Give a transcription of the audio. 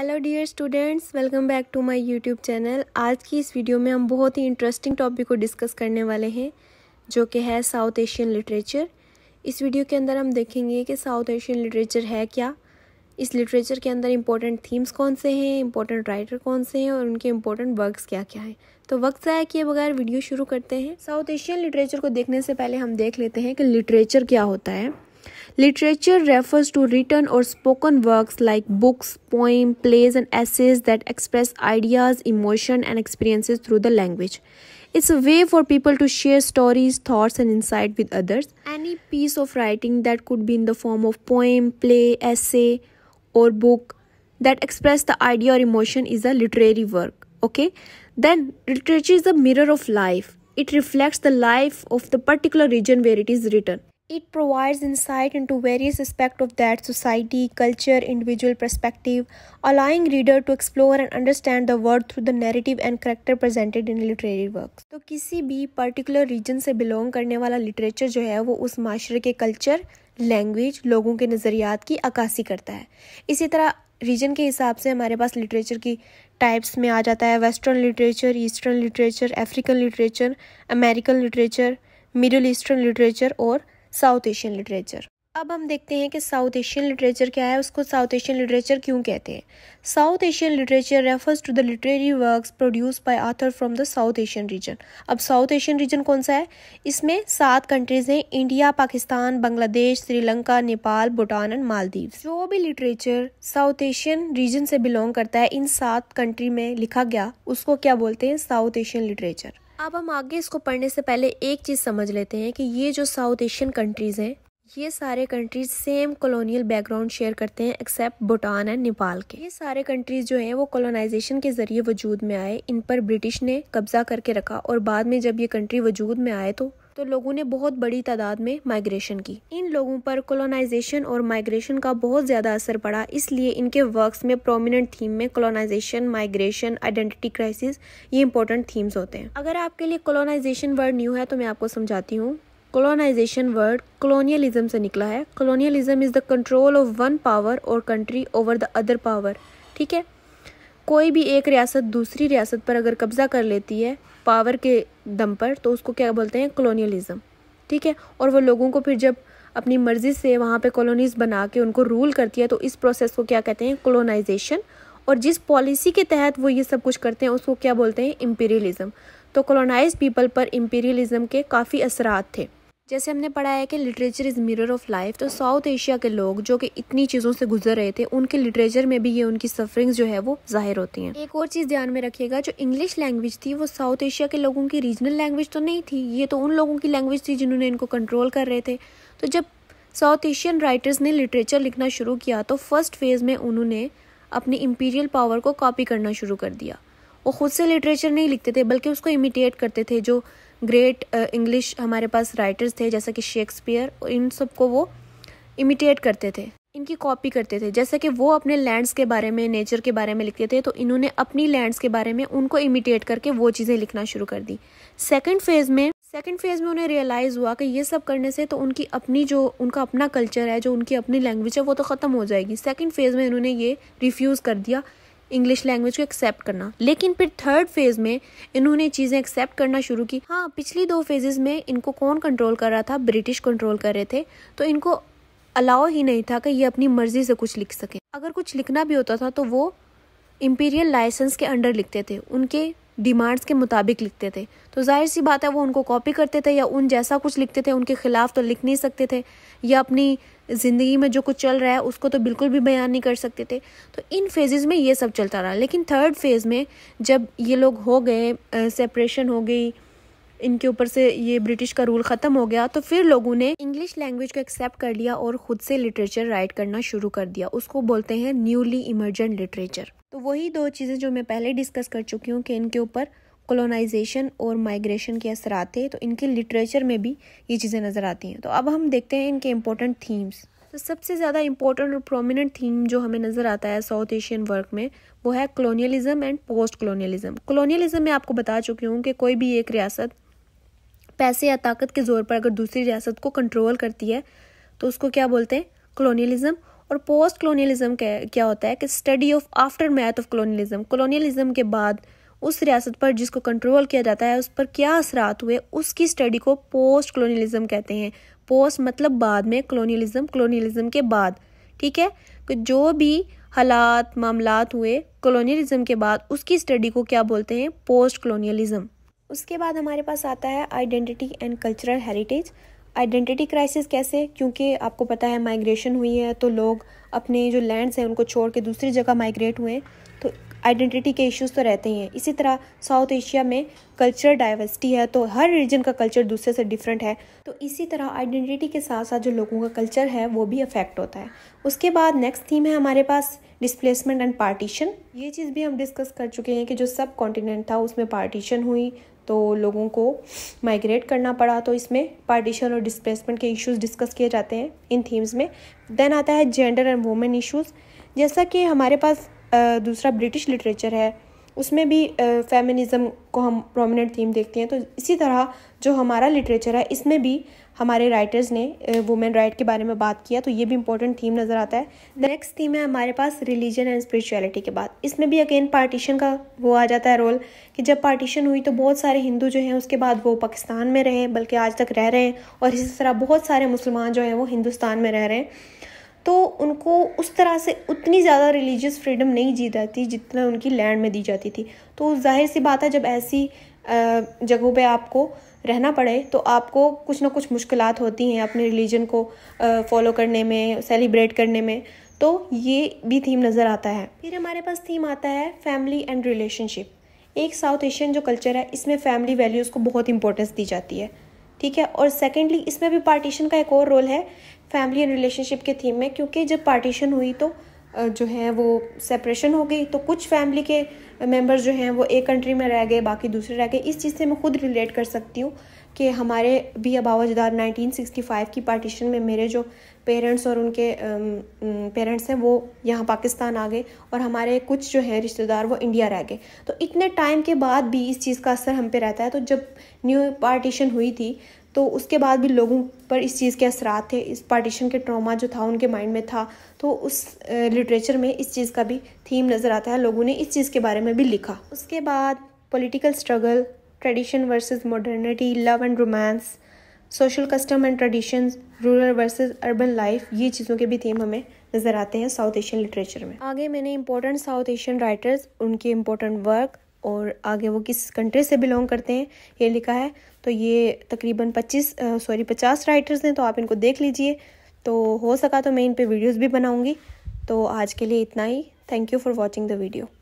Hello dear students welcome back to my YouTube channel आज की इस वीडियो में हम बहुत ही इंटरेस्टिंग टॉपिक को डिस्कस करने वाले हैं जो कि है साउथ एशियन लिटरेचर इस वीडियो के अंदर हम देखेंगे कि साउथ एशियन लिटरेचर है क्या इस लिटरेचर के अंदर इंपॉर्टेंट थीम्स कौन से हैं इंपॉर्टेंट राइटर कौन से हैं और उनके इंपॉर्टेंट वर्कस क्या क्या हैं तो वक्त आया किए बगैर वीडियो शुरू करते हैं साउथ एशियन लिटरेचर को देखने से पहले हम देख लेते हैं कि लिटरेचर क्या होता है Literature refers to written or spoken works like books, poems, plays, and essays that express ideas, emotion, and experiences through the language. It's a way for people to share stories, thoughts, and insight with others. Any piece of writing that could be in the form of poem, play, essay, or book that express the idea or emotion is a literary work. Okay, then literature is a mirror of life. It reflects the life of the particular region where it is written. It provides insight into various aspects of that society, culture, individual perspective, allowing reader to explore and understand the world through the narrative and character presented in literary works. to kisi bhi particular region se belong karne wala literature jo hai wo us माशरे ke culture, language लोगों के नज़रियात की अक्सी करता है इसी तरह reason के हिसाब से हमारे पास लिटरेचर की टाइप्स में आ जाता है western literature eastern literature African literature American literature middle eastern literature और साउथ एशियन लिटरेचर अब हम देखते हैं कि साउथ एशियन लिटरेचर क्या है उसको साउथ एशियन लिटरेचर क्यों कहते हैं South Asian literature refers to the literary works produce by author from the South Asian region अब साउथ एशियन रीजन कौन सा है इसमें सात कंट्रीज हैं इंडिया पाकिस्तान बांग्लादेश श्रीलंका नेपाल भूटान एंड मालदीव जो भी लिटरेचर साउथ एशियन रीजन से बिलोंग करता है इन सात कंट्री में लिखा गया उसको क्या बोलते हैं साउथ एशियन लिटरेचर अब हम आगे इसको पढ़ने से पहले एक चीज़ समझ लेते हैं कि ये जो साउथ एशियन कंट्रीज़ हैं ये सारे countries same colonial background share करते हैं एक्सेप्ट भूटान एंड नेपाल के ये सारे कंट्रीज जो हैं वो कॉलोनाइजेशन के जरिए वजूद में आए इन पर ब्रिटिश ने कब्जा करके रखा और बाद में जब ये कंट्री वजूद में आए तो तो लोगों ने बहुत बड़ी तादाद में माइग्रेशन की इन लोगों पर कॉलोनाइजेशन और माइग्रेशन का बहुत ज़्यादा असर पड़ा इसलिए इनके वर्क्स में प्रोमिनेंट थीम में कॉलोनाइजेशन माइग्रेशन आइडेंटिटी क्राइसिस ये इंपॉर्टेंट थीम्स होते हैं अगर आपके लिए कॉलोनाइजेशन वर्ड न्यू है तो मैं आपको समझाती हूँ कॉलोनाइजेशन वर्ड कॉलोनियलिज्म से निकला है colonialism is the control of one power और country over the other power ठीक है कोई भी एक रियासत दूसरी रियासत पर अगर कब्ज़ा कर लेती है पावर के दम पर तो उसको क्या बोलते हैं कॉलोनियलिज्म ठीक है और वो लोगों को फिर जब अपनी मर्ज़ी से वहाँ पे कॉलोनीज़ बना के उनको रूल करती है तो इस प्रोसेस को क्या कहते हैं कॉलोनाइजेशन और जिस पॉलिसी के तहत वो ये सब कुछ करते हैं उसको क्या बोलते हैं इम्पीरियलिज्म तो कॉलोनाइज पीपल पर इम्पीरियलिज्म के काफ़ी असरात थे जैसे हमने पढ़ा है कि literature is mirror of life तो साउथ एशिया के लोग जो कि इतनी चीज़ों से गुजर रहे थे उनके लिटरेचर में भी ये उनकी सफरिंग्स जो है वो जाहिर होती हैं एक और चीज़ ध्यान में रखिएगा जो इंग्लिश लैंग्वेज थी वो साउथ एशिया के लोगों की रीजनल लैंग्वेज तो नहीं थी ये तो उन लोगों की लैंग्वेज थी जिन्होंने इनको कंट्रोल कर रहे थे तो जब साउथ एशियन राइटर्स ने लिटरेचर लिखना शुरू किया तो फर्स्ट फेज़ में उन्होंने अपनी इम्पीरियल पावर को कॉपी करना शुरू कर दिया वो खुद से लिटरेचर नहीं लिखते थे बल्कि उसको इमिटेट करते थे जो ग्रेट इंग्लिश uh, हमारे पास राइटर्स थे जैसा कि शेक्सपियर इन सबको वो इमिटेट करते थे इनकी कॉपी करते थे जैसे कि वो अपने लैंड्स के बारे में नेचर के बारे में लिखते थे तो इन्होंने अपनी लैंड्स के बारे में उनको इमिटेट करके वो चीज़ें लिखना शुरू कर दी सेकंड फेज़ में सेकंड फेज़ में उन्हें रियलाइज़ हुआ कि ये सब करने से तो उनकी अपनी जो उनका अपना कल्चर है जो उनकी अपनी लैंग्वेज है वो तो ख़त्म हो जाएगी सेकेंड फेज़ में इन्होंने ये रिफ्यूज़ कर दिया इंग्लिश लैंग्वेज को एक्सेप्ट करना लेकिन फिर थर्ड फेज में इन्होंने चीज़ें एक्सेप्ट करना शुरू की हाँ पिछली दो फेजेस में इनको कौन कंट्रोल कर रहा था ब्रिटिश कंट्रोल कर रहे थे तो इनको अलाउ ही नहीं था कि ये अपनी मर्जी से कुछ लिख सके अगर कुछ लिखना भी होता था तो वो इम्पीरियल लाइसेंस के अंडर लिखते थे उनके डिमांड्स के मुताबिक लिखते थे तो जाहिर सी बात है वो उनको कॉपी करते थे या उन जैसा कुछ लिखते थे उनके खिलाफ तो लिख नहीं सकते थे या अपनी ज़िंदगी में जो कुछ चल रहा है उसको तो बिल्कुल भी बयान नहीं कर सकते थे तो इन फेजेस में ये सब चलता रहा लेकिन थर्ड फेज़ में जब ये लोग हो गए सेपरेशन हो गई इनके ऊपर से ये ब्रिटिश का रूल ख़त्म हो गया तो फिर लोगों ने इंग्लिश लैंग्वेज को एक्सेप्ट कर लिया और ख़ुद से लिटरेचर राइट करना शुरू कर दिया उसको बोलते हैं न्यूली इमर्जेंट लिटरेचर तो वही दो चीज़ें जो मैं पहले डिस्कस कर चुकी हूँ कि इनके ऊपर कॉलोनाइजेशन और माइग्रेशन के असर थे तो इनके लिटरेचर में भी ये चीज़ें नज़र आती हैं तो अब हम देखते हैं इनके इम्पोर्टेंट थीम्स तो सबसे ज़्यादा इम्पोर्टेंट और प्रोमिनेंट थीम जो हमें नज़र आता है साउथ एशियन वर्क में वो है colonialism and post colonialism colonialism में आपको बता चुकी हूँ कि कोई भी एक रियासत पैसे या ताकत के ज़ोर पर अगर दूसरी रियासत को कंट्रोल करती है तो उसको क्या बोलते हैं कॉलोनियलिज्म और पोस्ट कॉलोनियलिज्म क्या होता है कि study of aftermath of colonialism colonialism के बाद उस रियासत पर जिसको कंट्रोल किया जाता है उस पर क्या असरात हुए उसकी स्टडी को पोस्ट कलोनियलिज्म कहते हैं पोस्ट मतलब बाद में कलोनियलिज्म कलोनियलिज्म के बाद ठीक है कि जो भी हालात मामलात हुए कलोनियलिज्म के बाद उसकी स्टडी को क्या बोलते हैं पोस्ट कलोनियलिज्म उसके बाद हमारे पास आता है identity and cultural heritage identity crisis कैसे क्योंकि आपको पता है माइग्रेशन हुई है तो लोग अपने जो लैंड्स हैं उनको छोड़ के दूसरी जगह माइग्रेट हुए तो आइडेंटिटी के इश्यूज तो रहते ही हैं इसी तरह साउथ एशिया में कल्चर डाइवर्सिटी है तो हर रीजन का कल्चर दूसरे से डिफरेंट है तो इसी तरह आइडेंटिटी के साथ साथ जो लोगों का कल्चर है वो भी अफेक्ट होता है उसके बाद नेक्स्ट थीम है हमारे पास डिस्प्लेसमेंट एंड पार्टीशन ये चीज़ भी हम डिस्कस कर चुके हैं कि जो सब कॉन्टिनेंट था उसमें पार्टीशन हुई तो लोगों को माइग्रेट करना पड़ा तो इसमें पार्टीशन और डिस्प्लेसमेंट के इश्यूज डिस्कस किए जाते हैं इन थीम्स में देन आता है जेंडर एंड वुमेन इश्यूज़ जैसा कि हमारे पास दूसरा ब्रिटिश लिटरेचर है उसमें भी फेमिनिज़म को हम प्रोमिनेंट थीम देखते हैं तो इसी तरह जो हमारा लिटरेचर है इसमें भी हमारे राइटर्स ने वुमेन राइट के बारे में बात किया तो ये भी इंपॉर्टेंट थीम नज़र आता है नेक्स्ट थीम है हमारे पास रिलीजन एंड स्पिरिचुअलिटी के बाद इसमें भी अगेन पार्टीशन का वो आ जाता है रोल कि जब पार्टीशन हुई तो बहुत सारे हिंदू जो हैं उसके बाद वो पाकिस्तान में रहे बल्कि आज तक रह रहे हैं और इसी तरह बहुत सारे मुसलमान जो हैं वो हिंदुस्तान में रह रहे हैं तो उनको उस तरह से उतनी ज़्यादा रिलीजियस फ्रीडम नहीं दी जाती जितना उनकी लैंड में दी जाती थी तो जाहिर सी बात है जब ऐसी जगहों पे आपको रहना पड़े तो आपको कुछ ना कुछ मुश्किल होती हैं अपने रिलीजन को फॉलो करने में सेलिब्रेट करने में तो ये भी थीम नज़र आता है फिर हमारे पास थीम आता है फैमिली एंड रिलेशनशिप एक साउथ एशियन जो कल्चर है इसमें फैमिली वैल्यूज़ को बहुत इंपॉर्टेंस दी जाती है ठीक है और सेकेंडली इसमें भी पार्टीशन का एक और रोल है फैमिली एंड रिलेशनशिप के थीम में क्योंकि जब पार्टीशन हुई तो जो है वो सेपरेशन हो गई तो कुछ फैमिली के मेम्बर्स जो हैं वो एक कंट्री में रह गए बाकी दूसरे रह गए इस चीज़ से मैं खुद रिलेट कर सकती हूँ कि हमारे भी अजदार नाइनटीन सिक्सटी फाइव की पार्टीशन में मेरे जो पेरेंट्स और उनके पेरेंट्स हैं वो यहाँ पाकिस्तान आ गए और हमारे कुछ जो हैं रिश्तेदार वो इंडिया रह गए तो इतने टाइम के बाद भी इस चीज़ का असर हम पे रहता है तो जब न्यू पार्टीशन हुई थी तो उसके बाद भी लोगों पर इस चीज़ के असरात थे इस पार्टीशन के ट्रॉमा जो था उनके माइंड में था तो उस लिटरेचर में इस चीज़ का भी थीम नज़र आता है लोगों ने इस चीज़ के बारे में भी लिखा उसके बाद political struggle tradition versus modernity love and romance social custom and traditions rural versus urban life ये चीज़ों के भी थीम हमें नज़र आते हैं साउथ एशियन लिटरेचर में आगे मैंने इंपॉर्टेंट साउथ एशियन राइटर्स उनके इम्पोर्टेंट वर्क और आगे वो किस कंट्री से बिलोंग करते हैं ये लिखा है तो ये तकरीबन 25 सॉरी 50 राइटर्स हैं तो आप इनको देख लीजिए तो हो सका तो मैं इन पर वीडियोज़ भी बनाऊँगी तो आज के लिए इतना ही thank you for watching the video